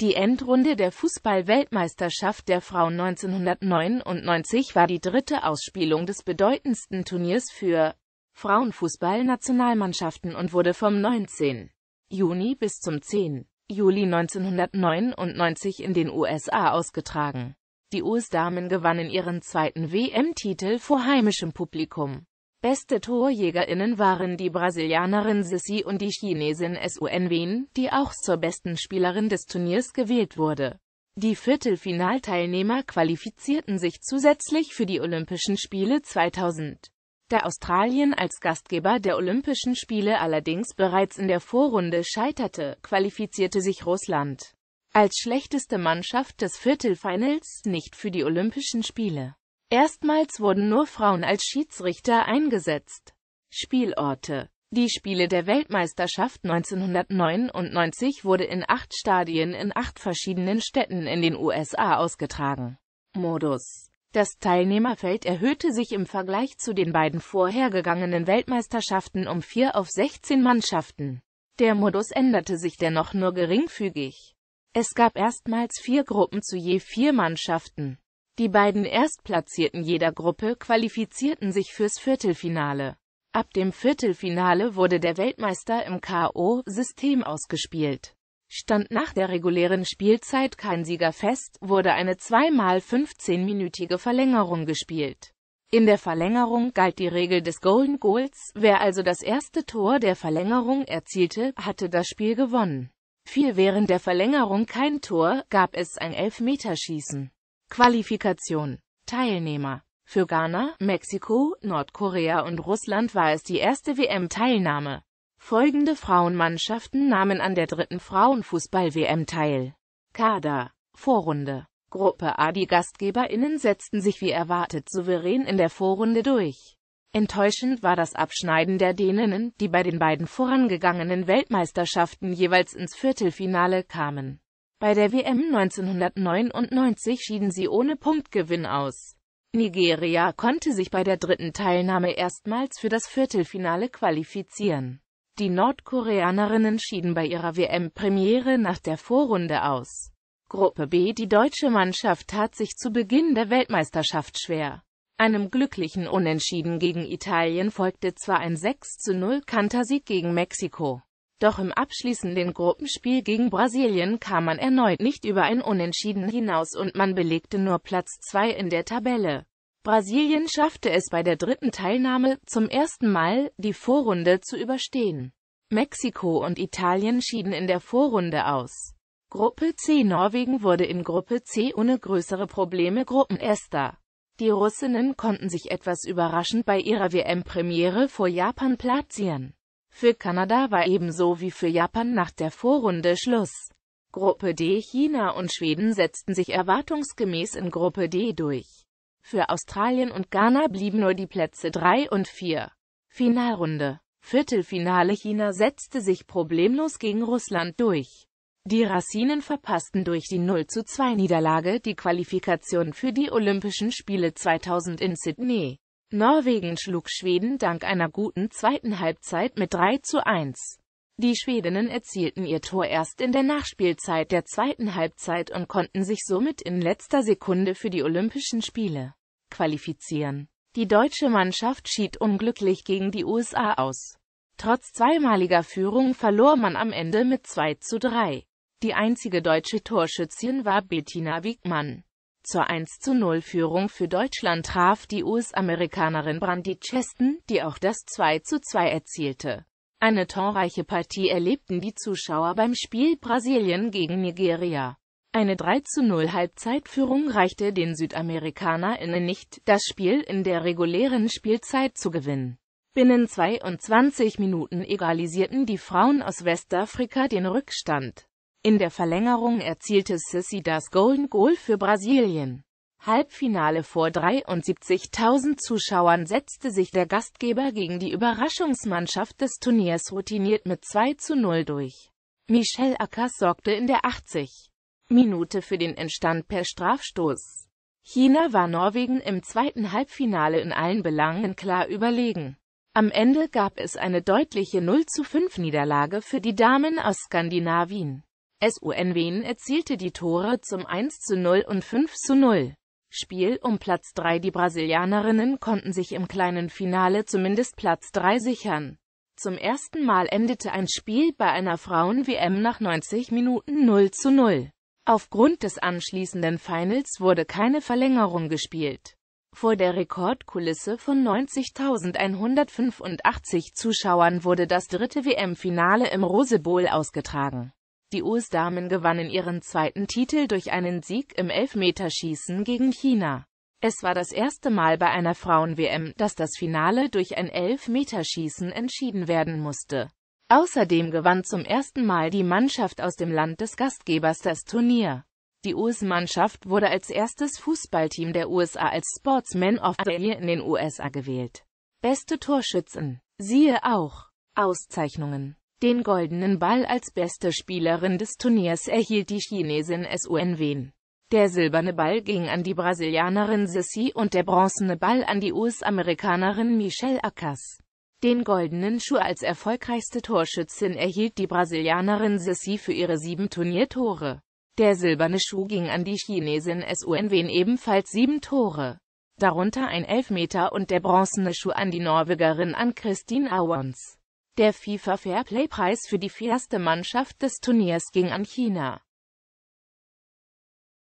Die Endrunde der Fußball-Weltmeisterschaft der Frauen 1999 war die dritte Ausspielung des bedeutendsten Turniers für Frauenfußball-Nationalmannschaften und wurde vom 19. Juni bis zum 10. Juli 1999 in den USA ausgetragen. Die US-Damen gewannen ihren zweiten WM-Titel vor heimischem Publikum. Beste TorjägerInnen waren die Brasilianerin Sissi und die Chinesin Sun Wen, die auch zur besten Spielerin des Turniers gewählt wurde. Die Viertelfinalteilnehmer qualifizierten sich zusätzlich für die Olympischen Spiele 2000. Da Australien als Gastgeber der Olympischen Spiele allerdings bereits in der Vorrunde scheiterte, qualifizierte sich Russland als schlechteste Mannschaft des Viertelfinals nicht für die Olympischen Spiele. Erstmals wurden nur Frauen als Schiedsrichter eingesetzt. Spielorte Die Spiele der Weltmeisterschaft 1999 wurde in acht Stadien in acht verschiedenen Städten in den USA ausgetragen. Modus Das Teilnehmerfeld erhöhte sich im Vergleich zu den beiden vorhergegangenen Weltmeisterschaften um vier auf 16 Mannschaften. Der Modus änderte sich dennoch nur geringfügig. Es gab erstmals vier Gruppen zu je vier Mannschaften. Die beiden Erstplatzierten jeder Gruppe qualifizierten sich fürs Viertelfinale. Ab dem Viertelfinale wurde der Weltmeister im KO-System ausgespielt. Stand nach der regulären Spielzeit kein Sieger fest, wurde eine zweimal 15-minütige Verlängerung gespielt. In der Verlängerung galt die Regel des Golden Goals, wer also das erste Tor der Verlängerung erzielte, hatte das Spiel gewonnen. Fiel während der Verlängerung kein Tor, gab es ein Elfmeterschießen. Qualifikation Teilnehmer Für Ghana, Mexiko, Nordkorea und Russland war es die erste WM-Teilnahme. Folgende Frauenmannschaften nahmen an der dritten Frauenfußball-WM teil. Kader Vorrunde Gruppe A Die GastgeberInnen setzten sich wie erwartet souverän in der Vorrunde durch. Enttäuschend war das Abschneiden der Däninnen, die bei den beiden vorangegangenen Weltmeisterschaften jeweils ins Viertelfinale kamen. Bei der WM 1999 schieden sie ohne Punktgewinn aus. Nigeria konnte sich bei der dritten Teilnahme erstmals für das Viertelfinale qualifizieren. Die Nordkoreanerinnen schieden bei ihrer WM-Premiere nach der Vorrunde aus. Gruppe B Die deutsche Mannschaft tat sich zu Beginn der Weltmeisterschaft schwer. Einem glücklichen Unentschieden gegen Italien folgte zwar ein 6 zu 0 Kantersieg gegen Mexiko. Doch im abschließenden Gruppenspiel gegen Brasilien kam man erneut nicht über ein Unentschieden hinaus und man belegte nur Platz 2 in der Tabelle. Brasilien schaffte es bei der dritten Teilnahme, zum ersten Mal, die Vorrunde zu überstehen. Mexiko und Italien schieden in der Vorrunde aus. Gruppe C Norwegen wurde in Gruppe C ohne größere Probleme Gruppenester. Die Russinnen konnten sich etwas überraschend bei ihrer WM-Premiere vor Japan platzieren. Für Kanada war ebenso wie für Japan nach der Vorrunde Schluss. Gruppe D China und Schweden setzten sich erwartungsgemäß in Gruppe D durch. Für Australien und Ghana blieben nur die Plätze 3 und 4. Finalrunde Viertelfinale China setzte sich problemlos gegen Russland durch. Die Racinen verpassten durch die 0 zu 2 Niederlage die Qualifikation für die Olympischen Spiele 2000 in Sydney. Norwegen schlug Schweden dank einer guten zweiten Halbzeit mit 3 zu 1. Die Schwedinnen erzielten ihr Tor erst in der Nachspielzeit der zweiten Halbzeit und konnten sich somit in letzter Sekunde für die Olympischen Spiele qualifizieren. Die deutsche Mannschaft schied unglücklich gegen die USA aus. Trotz zweimaliger Führung verlor man am Ende mit 2 zu 3. Die einzige deutsche Torschützin war Bettina Wiegmann zur 1-0-Führung für Deutschland traf die US-Amerikanerin Brandy Cheston, die auch das 2-2 erzielte. Eine torreiche Partie erlebten die Zuschauer beim Spiel Brasilien gegen Nigeria. Eine 3-0 Halbzeitführung reichte den SüdamerikanerInnen nicht, das Spiel in der regulären Spielzeit zu gewinnen. Binnen 22 Minuten egalisierten die Frauen aus Westafrika den Rückstand. In der Verlängerung erzielte Sissi das Golden Goal für Brasilien. Halbfinale vor 73.000 Zuschauern setzte sich der Gastgeber gegen die Überraschungsmannschaft des Turniers routiniert mit 2 zu 0 durch. Michel Akas sorgte in der 80. Minute für den Entstand per Strafstoß. China war Norwegen im zweiten Halbfinale in allen Belangen klar überlegen. Am Ende gab es eine deutliche 0 zu 5 Niederlage für die Damen aus Skandinavien. SUN Wien erzielte die Tore zum 1 zu 0 und 5 zu 0. Spiel um Platz 3. Die Brasilianerinnen konnten sich im kleinen Finale zumindest Platz 3 sichern. Zum ersten Mal endete ein Spiel bei einer Frauen-WM nach 90 Minuten 0 zu 0. Aufgrund des anschließenden Finals wurde keine Verlängerung gespielt. Vor der Rekordkulisse von 90.185 Zuschauern wurde das dritte WM-Finale im Rose Bowl ausgetragen. Die US-Damen gewannen ihren zweiten Titel durch einen Sieg im Elfmeterschießen gegen China. Es war das erste Mal bei einer Frauen-WM, dass das Finale durch ein Elfmeterschießen entschieden werden musste. Außerdem gewann zum ersten Mal die Mannschaft aus dem Land des Gastgebers das Turnier. Die US-Mannschaft wurde als erstes Fußballteam der USA als Sportsman of the Year in den USA gewählt. Beste Torschützen. Siehe auch. Auszeichnungen den goldenen Ball als beste Spielerin des Turniers erhielt die Chinesin Sun Wen. Der silberne Ball ging an die Brasilianerin Sissi und der bronzene Ball an die US-Amerikanerin Michelle Akas. Den goldenen Schuh als erfolgreichste Torschützin erhielt die Brasilianerin Sissi für ihre sieben Turniertore. Der silberne Schuh ging an die Chinesin Sun Wen ebenfalls sieben Tore, darunter ein Elfmeter und der bronzene Schuh an die Norwegerin an Christine Awans. Der FIFA Fairplay-Preis für die fairste Mannschaft des Turniers ging an China.